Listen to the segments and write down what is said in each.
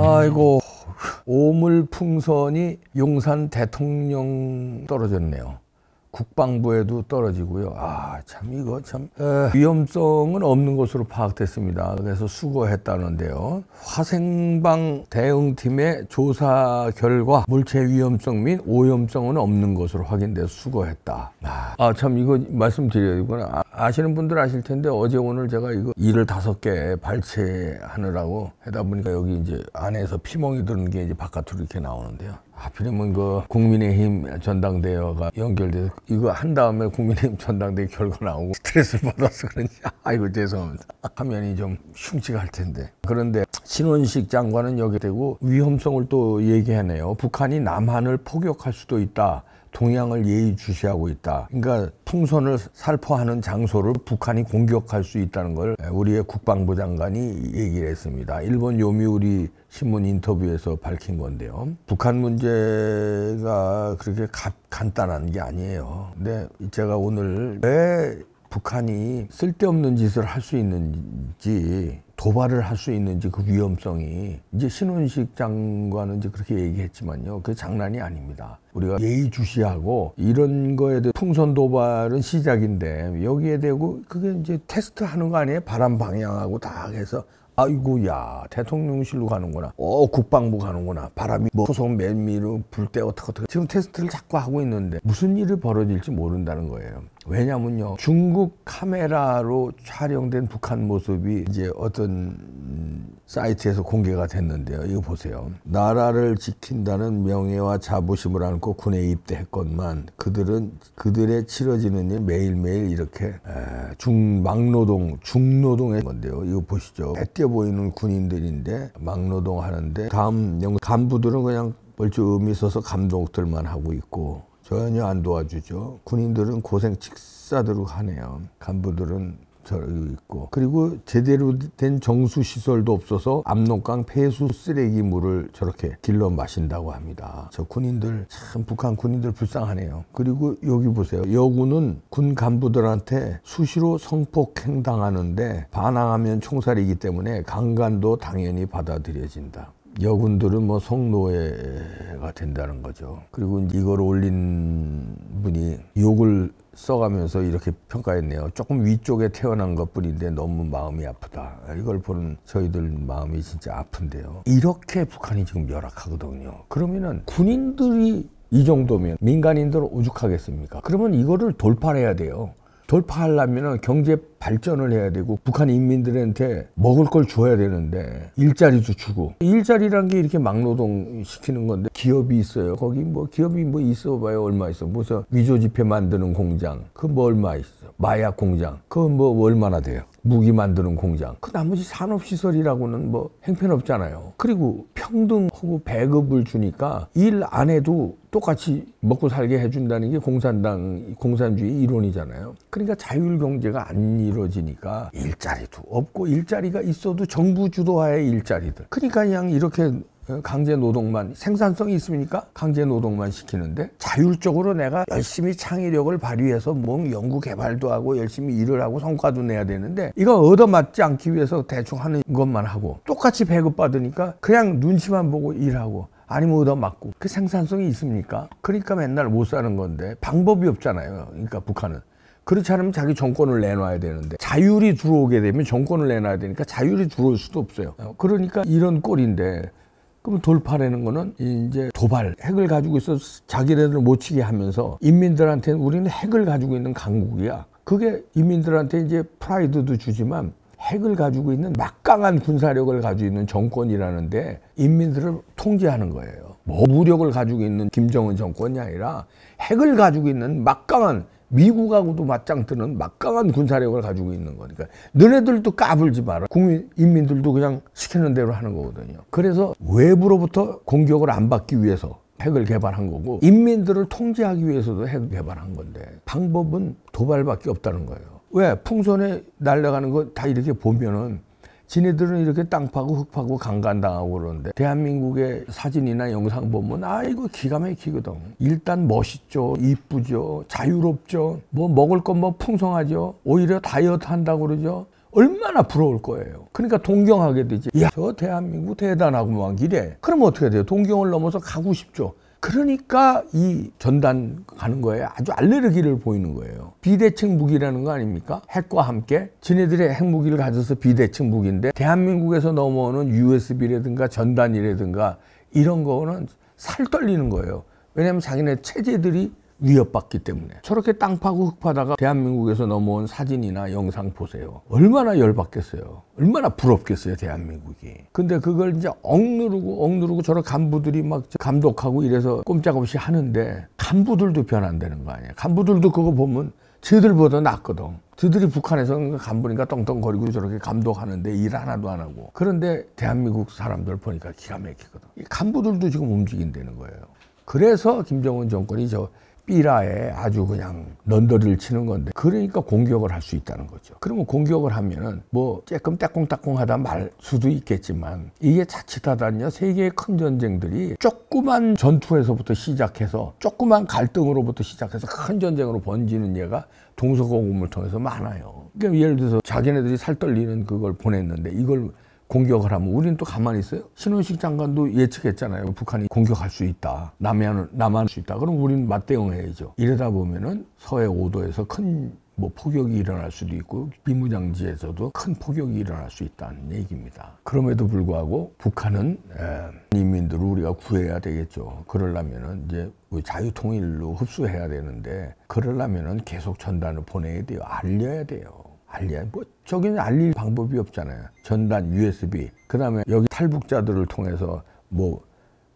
아이고 오물풍선이 용산 대통령 떨어졌네요. 국방부에도 떨어지고요. 아, 참, 이거 참, 에, 위험성은 없는 것으로 파악됐습니다. 그래서 수거했다는데요. 화생방 대응팀의 조사 결과 물체 위험성 및 오염성은 없는 것으로 확인돼 서 수거했다. 아, 아, 참, 이거 말씀드려야 되구나. 아시는 분들 아실 텐데 어제 오늘 제가 이거 일을 다섯 개 발췌하느라고 하다 보니까 여기 이제 안에서 피멍이 드는 게 이제 바깥으로 이렇게 나오는데요. 하필이면 그 국민의힘 전당대회가 연결돼서 이거 한 다음에 국민의힘 전당대회 결과 나오고 스트레스 를 받아서 그런지 아이고 죄송합니다. 화면이 좀 흉측할 텐데 그런데 신원식 장관은 여기 되고 위험성을 또 얘기하네요. 북한이 남한을 포격할 수도 있다. 동양을 예의주시하고 있다. 그러니까 풍선을 살포하는 장소를 북한이 공격할 수 있다는 걸 우리의 국방부 장관이 얘기를 했습니다. 일본 요미우리 신문 인터뷰에서 밝힌 건데요. 북한 문제가 그렇게 가, 간단한 게 아니에요. 근데 제가 오늘 왜 북한이 쓸데없는 짓을 할 수 있는지 도발을 할 수 있는지 그 위험성이 이제 신원식 장관은 이제 그렇게 얘기했지만요. 그 장난이 아닙니다. 우리가 예의주시하고 이런 거에 대해 풍선 도발은 시작인데 여기에 대고 그게 이제 테스트 하는 거 아니에요? 바람 방향하고 다 해서 아이고야 대통령실로 가는구나 어 국방부 가는구나 바람이 뭐 소송 맨미로 불 때 어떻게 어떻게 지금 테스트를 자꾸 하고 있는데 무슨 일이 벌어질지 모른다는 거예요 왜냐면요 중국 카메라로 촬영된 북한 모습이 이제 어떤 사이트에서 공개가 됐는데요 이거 보세요 나라를 지킨다는 명예와 자부심을 안고 군에 입대했건만 그들은 그들의 치러지는 일 매일매일 이렇게 중막노동 중노동의 건데요 이거 보시죠 애띄 보이는 군인들인데 막노동 하는데 감 간부들은 그냥 멀쩡히 서서 감독들만 하고 있고 전혀 안 도와주죠. 군인들은 고생 직사도록 하네요. 간부들은 저기 있고 그리고 제대로 된 정수 시설도 없어서 압록강 폐수 쓰레기물을 저렇게 길러 마신다고 합니다. 저 군인들 참 북한 군인들 불쌍하네요. 그리고 여기 보세요. 여군은 군 간부들한테 수시로 성폭행 당하는데 반항하면 총살이기 때문에 강간도 당연히 받아들여진다. 여군들은 뭐 성노예 문제가 된다는 거죠. 그리고 이걸 올린 분이 욕을 써가면서 이렇게 평가했네요. 조금 위쪽에 태어난 것 뿐인데 너무 마음이 아프다. 이걸 보는 저희들 마음이 진짜 아픈데요. 이렇게 북한이 지금 열악하거든요 그러면은 군인들이 이 정도면 민간인들 오죽하겠습니까? 그러면 이거를 돌파해야 돼요. 돌파하려면 은 경제 발전을 해야 되고 북한 인민들한테 먹을 걸 줘야 되는데 일자리도 주고 일자리란 게 이렇게 막노동 시키는 건데 기업이 있어요 거기 뭐 기업이 뭐 있어봐요 얼마 있어 무슨 위조 지폐 만드는 공장 그 뭐 얼마 있어 마약 공장 그건 뭐 얼마나 돼요 무기 만드는 공장 그 나머지 산업시설이라고는 뭐 행편없잖아요 그리고 평등하고 배급을 주니까 일 안 해도 똑같이 먹고 살게 해준다는 게 공산당 공산주의 이론이잖아요 그러니까 자율경제가 아니 이루어지니까 일자리도 없고 일자리가 있어도 정부 주도하에 일자리들. 그러니까 그냥 이렇게 어, 강제 노동만 생산성이 있습니까? 강제 노동만 시키는데 자율적으로 내가 열심히 창의력을 발휘해서 뭔 연구 개발도 하고 열심히 일을 하고 성과도 내야 되는데 이거 얻어맞지 않기 위해서 대충 하는 것만 하고 똑같이 배급받으니까 그냥 눈치만 보고 일하고 아니면 얻어맞고 그 생산성이 있습니까? 그러니까 맨날 못 사는 건데 방법이 없잖아요. 그러니까 북한은. 그렇지 않으면 자기 정권을 내놔야 되는데 자율이 들어오게 되면 정권을 내놔야 되니까 자율이 들어올 수도 없어요. 어, 그러니까 이런 꼴인데 그럼 돌파라는 거는 이제 도발 핵을 가지고 있어 자기네들 못 치게 하면서 인민들한테는 우리는 핵을 가지고 있는 강국이야. 그게 인민들한테 이제 프라이드도 주지만 핵을 가지고 있는 막강한 군사력을 가지고 있는 정권이라는데 인민들을 통제하는 거예요. 뭐 무력을 가지고 있는 김정은 정권이 아니라 핵을 가지고 있는 막강한 미국하고도 맞짱뜨는 막강한 군사력을 가지고 있는 거니까 너네들도 까불지 마라 국민 인민들도 그냥 시키는 대로 하는 거거든요 그래서 외부로부터 공격을 안 받기 위해서 핵을 개발한 거고 인민들을 통제하기 위해서도 핵을 개발한 건데 방법은 도발밖에 없다는 거예요 왜 풍선에 날아가는 거 다 이렇게 보면은 지네들은 이렇게 땅 파고 흙 파고 강간당하고 그러는데 대한민국의 사진이나 영상 보면 아 이거 기가 막히거든 일단 멋있죠 이쁘죠 자유롭죠 뭐 먹을 건 뭐 풍성하죠 오히려 다이어트 한다고 그러죠 얼마나 부러울 거예요. 그러니까 동경하게 되지. 야, 저 대한민국 대단하고만 기래. 그럼 어떻게 돼요? 동경을 넘어서 가고 싶죠. 그러니까 이 전단 가는 거에 아주 알레르기를 보이는 거예요. 비대칭 무기라는 거 아닙니까? 핵과 함께 지네들의 핵무기를 가져서 비대칭 무기인데 대한민국에서 넘어오는 USB라든가 전단이라든가 이런 거는 살 떨리는 거예요. 왜냐하면 자기네 체제들이 위협받기 때문에 저렇게 땅 파고 흙 파다가 대한민국에서 넘어온 사진이나 영상 보세요 얼마나 열받겠어요 얼마나 부럽겠어요 대한민국이 근데 그걸 이제 억누르고 억누르고 저런 간부들이 막 감독하고 이래서 꼼짝없이 하는데 간부들도 변한다는 거 아니야 간부들도 그거 보면 쟤들보다 낫거든 그들이 북한에서 간부니까 떵떵거리고 저렇게 감독하는데 일 하나도 안 하고 그런데 대한민국 사람들 보니까 기가 막히거든 이 간부들도 지금 움직인다는 거예요 그래서 김정은 정권이 저 삐라에 아주 그냥 넌더리를 치는 건데 그러니까 공격을 할 수 있다는 거죠. 그러면 공격을 하면은 뭐 쬐끔 따콩따콩하다 말 수도 있겠지만 이게 자칫하다니 세계의 큰 전쟁들이 조그만 전투에서부터 시작해서 조그만 갈등으로부터 시작해서 큰 전쟁으로 번지는 예가 동서공금을 통해서 많아요. 그러니까 예를 들어서 자기네들이 살떨리는 그걸 보냈는데 이걸 공격을 하면 우리는 또 가만히 있어요. 신원식 장관도 예측했잖아요. 북한이 공격할 수 있다. 남해안을 남할 수 있다. 그럼 우리는 맞대응해야죠. 이러다 보면은 서해 5도에서 큰 뭐 폭격이 일어날 수도 있고 비무장지에서도 큰 폭격이 일어날 수 있다는 얘기입니다. 그럼에도 불구하고 북한은 에, 인민들을 우리가 구해야 되겠죠. 그러려면은 이제 우리 자유통일로 흡수해야 되는데 그러려면은 계속 전단을 보내야 돼요. 알려야 돼요. 알려야 뭐 저기는 알릴 방법이 없잖아요. 전단 USB 그다음에 여기 탈북자들을 통해서 뭐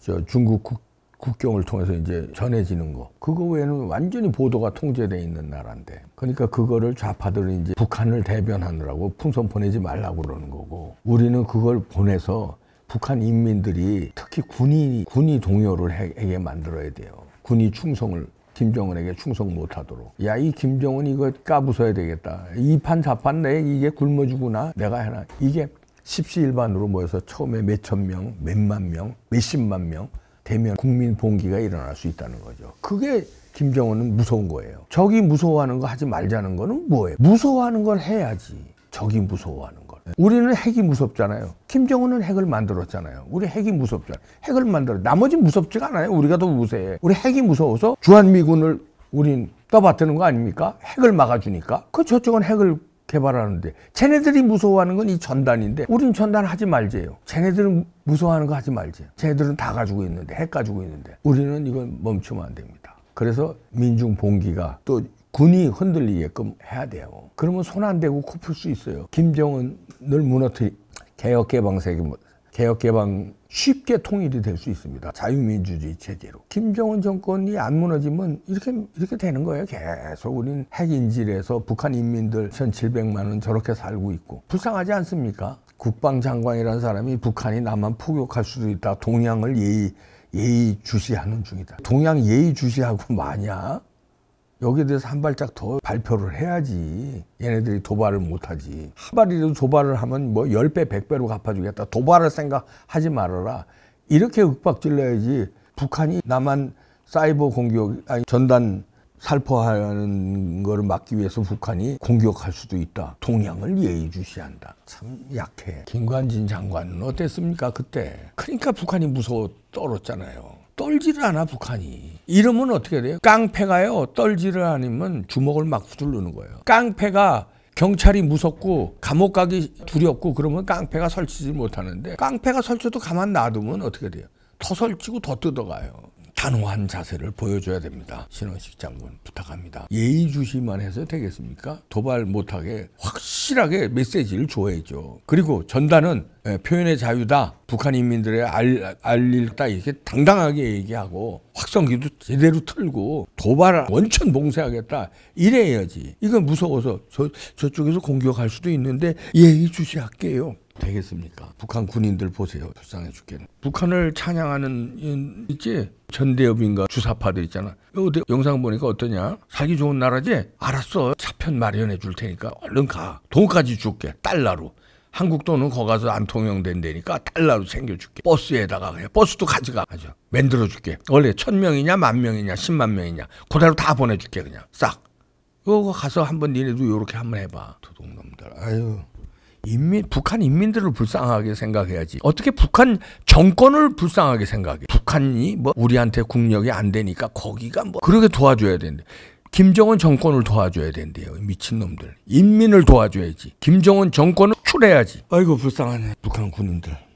저 중국 국, 국경을 통해서 이제 전해지는 거 그거 외에는 완전히 보도가 통제돼 있는 나라인데 그러니까 그거를 좌파들은 이제 북한을 대변하느라고 풍선 보내지 말라고 그러는 거고 우리는 그걸 보내서 북한 인민들이 특히 군이 군이 동요를 해, 게 만들어야 돼요. 군이 충성을 김정은에게 충성 못하도록 야 이 김정은 이거 까부숴야 되겠다 이판 사판 내 이게 굶어주구나 내가 해라 이게 십시일반으로 모여서 처음에 몇 천 명, 몇 만 명, 몇십만 명 되면 국민 봉기가 일어날 수 있다는 거죠. 그게 김정은은 무서운 거예요. 적이 무서워하는 거 하지 말자는 거는 뭐예요? 무서워하는 걸 해야지. 적이 무서워하는 거. 우리는 핵이 무섭잖아요. 김정은은 핵을 만들었잖아요. 우리 핵이 무섭잖아요. 핵을 만들어. 나머지 무섭지가 않아요. 우리가 더 우세해. 우리 핵이 무서워서 주한미군을 우린 떠받드는 거 아닙니까? 핵을 막아주니까. 그 저쪽은 핵을 개발하는데 쟤네들이 무서워하는 건 이 전단인데 우린 전단 하지 말지요 쟤네들은 무서워하는 거 하지 말지 쟤네들은 다 가지고 있는데 핵 가지고 있는데 우리는 이건 멈추면 안 됩니다 그래서 민중 봉기가 또 군이 흔들리게끔 해야 돼요. 그러면 손 안 대고 코풀수 있어요. 김정은을 무너뜨리 개혁개방세계 뭐, 개혁개방 쉽게 통일이 될 수 있습니다. 자유민주주의 체제로. 김정은 정권이 안 무너지면 이렇게 이렇게 되는 거예요. 계속 우린 핵인질에서 북한 인민들 1,700만 원 저렇게 살고 있고 불쌍하지 않습니까? 국방장관이라는 사람이 북한이 남한 포격할 수도 있다. 동양을 예의 예의 주시하는 중이다. 동양 예의 주시하고 마냐? 여기에 대해서 한 발짝 더 발표를 해야지 얘네들이 도발을 못하지 하발이라도 도발을 하면 뭐 열 배 백배로 갚아주겠다 도발할 생각 하지 말아라 이렇게 윽박질러야지 북한이 남한 사이버 공격 아니 전단 살포하는 것을 막기 위해서 북한이 공격할 수도 있다. 동향을 예의주시한다. 참 약해. 김관진 장관은 어땠습니까 그때? 그러니까 북한이 무서워 떨었잖아요. 떨지를 않아 북한이 이러면 어떻게 돼요? 깡패가요 떨지를 않으면 주먹을 막후르는 거예요 깡패가 경찰이 무섭고 감옥 가기 두렵고 그러면 깡패가 설치지 못하는데 깡패가 설쳐도 가만 놔두면 어떻게 돼요? 더 설치고 더 뜯어가요 단호한 자세를 보여줘야 됩니다. 신원식 장군 부탁합니다. 예의주시만 해서 되겠습니까? 도발 못하게 확실하게 메시지를 줘야죠. 그리고 전단은 예, 표현의 자유다. 북한 인민들의 알, 알릴다. 이렇게 당당하게 얘기하고 확성기도 제대로 틀고 도발 원천 봉쇄하겠다. 이래야지. 이건 무서워서 저, 저쪽에서 공격할 수도 있는데 예의주시할게요. 되겠습니까? 북한 군인들 보세요. 불쌍해 죽겠네. 북한을 찬양하는 있지? 전대협인가 주사파들 있잖아. 어디 영상 보니까 어떠냐? 살기 좋은 나라지? 알았어. 차편 마련해 줄 테니까 얼른 가. 돈까지 줄게. 달러로. 한국 돈은 거 가서 안 통용된다니까 달러로 챙겨줄게. 버스에다가 그래 버스도 가져가. 하죠. 만들어줄게. 원래 천 명이냐 만 명이냐 십만 명이냐 그대로 다 보내줄게 그냥 싹. 그거 가서 한번 니네도 요렇게 한번 해봐. 도둑놈들. 아유. 인민, 북한 인민들을 불쌍하게 생각해야지. 어떻게 북한 정권을 불쌍하게 생각해? 북한이 뭐 우리한테 국력이 안 되니까 거기가 뭐 그렇게 도와줘야 되는데. 김정은 정권을 도와줘야 된대요. 미친놈들. 인민을 도와줘야지. 김정은 정권을 출해야지. 아이고 불쌍하네. 북한 군인들.